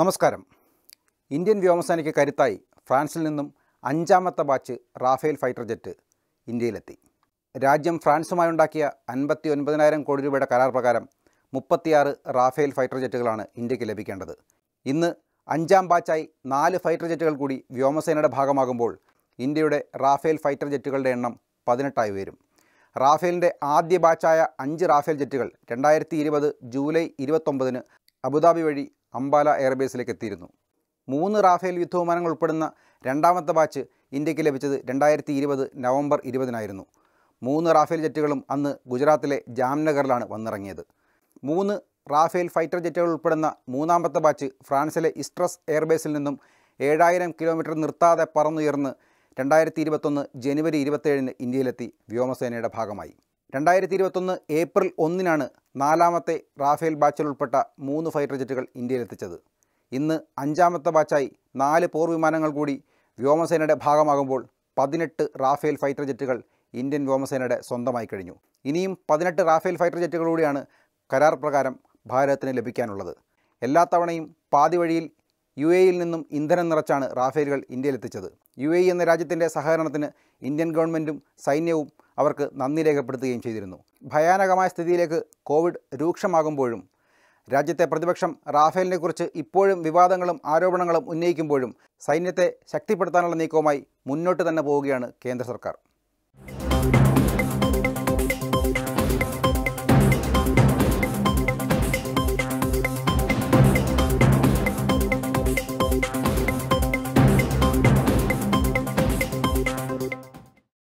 നമസ്കാരം ഇന്ത്യൻ വ്യോമസേനയ്ക്ക് കരുത്തായി ഫ്രാൻസിൽ നിന്നും അഞ്ചാമത്തെ ബാച്ച് റാഫേൽ ഫൈറ്റർ ജെറ്റ് ഇന്ത്യയിലെത്തി രാജ്യം ഉണ്ടാക്കിയ അൻപത്തി ഒൻപതിനായിരം കോടി രൂപയുടെ കരാർ പ്രകാരം മുപ്പത്തിയാറ് റാഫേൽ ഫൈറ്റർ ജെറ്റുകളാണ് ഇന്ത്യക്ക് ലഭിക്കേണ്ടത് ഇന്ന് അഞ്ചാം ബാച്ചായി നാല് ഫൈറ്റർ ജെറ്റുകൾ കൂടി വ്യോമസേനയുടെ ഭാഗമാകുമ്പോൾ ഇന്ത്യയുടെ റാഫേൽ ഫൈറ്റർ ജെറ്റുകളുടെ എണ്ണം പതിനെട്ടായി ഉയരും റാഫേലിൻ്റെ ആദ്യ ബാച്ചായ അഞ്ച് റാഫേൽ ജെറ്റുകൾ രണ്ടായിരത്തി ഇരുപത് ജൂലൈ ഇരുപത്തൊമ്പതിന് അബുദാബി വഴി അംബാല എയർബേസിലേക്ക് എത്തിയിരുന്നു മൂന്ന് റാഫേൽ യുദ്ധവിമാനങ്ങൾ ഉൾപ്പെടുന്ന രണ്ടാമത്തെ ബാച്ച് ഇന്ത്യക്ക് ലഭിച്ചത് രണ്ടായിരത്തി ഇരുപത് നവംബർ ഇരുപതിനായിരുന്നു മൂന്ന് റാഫേൽ ജെറ്റുകളും അന്ന് ഗുജറാത്തിലെ ജാംനഗറിലാണ് വന്നിറങ്ങിയത് മൂന്ന് റാഫേൽ ഫൈറ്റർ ജെറ്റുകൾ ഉൾപ്പെടുന്ന മൂന്നാമത്തെ ബാച്ച് ഫ്രാൻസിലെ ഇസ്ട്രസ് എയർബേസിൽ നിന്നും ഏഴായിരം കിലോമീറ്റർ നിർത്താതെ പറന്നുയർന്ന് രണ്ടായിരത്തി ഇരുപത്തൊന്ന് ജനുവരി ഇരുപത്തേഴിന് ഇന്ത്യയിലെത്തി വ്യോമസേനയുടെ ഭാഗമായി രണ്ടായിരത്തി ഇരുപത്തൊന്ന് ഏപ്രിൽ ഒന്നിനാണ് നാലാമത്തെ റാഫേൽ ബാച്ചിൽ ഉൾപ്പെട്ട മൂന്ന് ഫൈറ്റർ ജെറ്റുകൾ ഇന്ത്യയിലെത്തിച്ചത് ഇന്ന് അഞ്ചാമത്തെ ബാച്ചായി നാല് പോർ വിമാനങ്ങൾ കൂടി വ്യോമസേനയുടെ ഭാഗമാകുമ്പോൾ പതിനെട്ട് റാഫേൽ ഫൈറ്റർ ജെറ്റുകൾ ഇന്ത്യൻ വ്യോമസേനയുടെ സ്വന്തമായി കഴിഞ്ഞു ഇനിയും പതിനെട്ട് റാഫേൽ ഫൈറ്റർ ജെറ്റുകളൂടെയാണ് കരാർ പ്രകാരം ഭാരതത്തിന് ലഭിക്കാനുള്ളത് എല്ലാ തവണയും പാതി വഴിയിൽ യു എയിൽ നിന്നും ഇന്ധനം നിറച്ചാണ് റാഫേലുകൾ ഇന്ത്യയിലെത്തിച്ചത് യു എ എന്ന രാജ്യത്തിൻ്റെ സഹകരണത്തിന് ഇന്ത്യൻ ഗവൺമെൻറ്റും സൈന്യവും അവർക്ക് നന്ദി രേഖപ്പെടുത്തുകയും ചെയ്തിരുന്നു ഭയാനകമായ സ്ഥിതിയിലേക്ക് കോവിഡ് രൂക്ഷമാകുമ്പോഴും രാജ്യത്തെ പ്രതിപക്ഷം റാഫേലിനെക്കുറിച്ച് ഇപ്പോഴും വിവാദങ്ങളും ആരോപണങ്ങളും ഉന്നയിക്കുമ്പോഴും സൈന്യത്തെ ശക്തിപ്പെടുത്താനുള്ള നീക്കവുമായി മുന്നോട്ട് തന്നെ പോവുകയാണ് കേന്ദ്ര സർക്കാർ